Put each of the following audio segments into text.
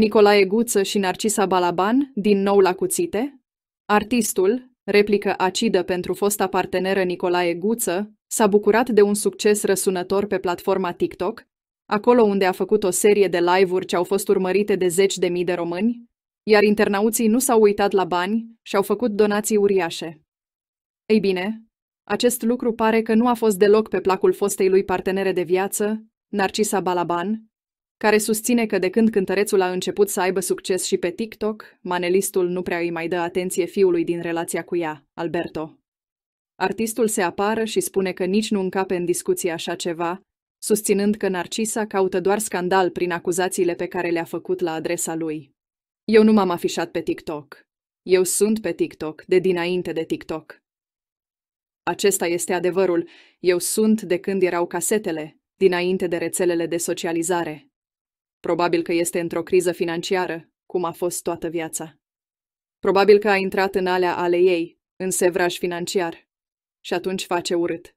Nicolae Guță și Narcisa Balaban, din nou la cuțite, artistul, replică acidă pentru fosta parteneră Nicolae Guță, s-a bucurat de un succes răsunător pe platforma TikTok, acolo unde a făcut o serie de live-uri ce au fost urmărite de zeci de mii de români, iar internauții nu s-au uitat la bani și au făcut donații uriașe. Ei bine, acest lucru pare că nu a fost deloc pe placul fostei lui partenere de viață, Narcisa Balaban, care susține că de când cântărețul a început să aibă succes și pe TikTok, manelistul nu prea îi mai dă atenție fiului din relația cu ea, Alberto. Artistul se apară și spune că nici nu încape în discuție așa ceva, susținând că Narcisa caută doar scandal prin acuzațiile pe care le-a făcut la adresa lui. Eu nu m-am afișat pe TikTok. Eu sunt pe TikTok, de dinainte de TikTok. Acesta este adevărul. Eu sunt de când erau casetele, dinainte de rețelele de socializare, Probabil că este într-o criză financiară, cum a fost toată viața. Probabil că a intrat în alea ale ei, în sevraj financiar. Și atunci face urât.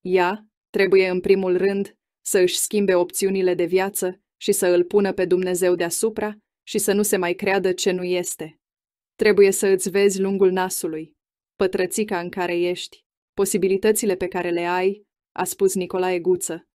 Ea trebuie în primul rând să își schimbe opțiunile de viață și să îl pună pe Dumnezeu deasupra și să nu se mai creadă ce nu este. Trebuie să îți vezi lungul nasului, pătrățica în care ești, posibilitățile pe care le ai, a spus Nicolae Guță,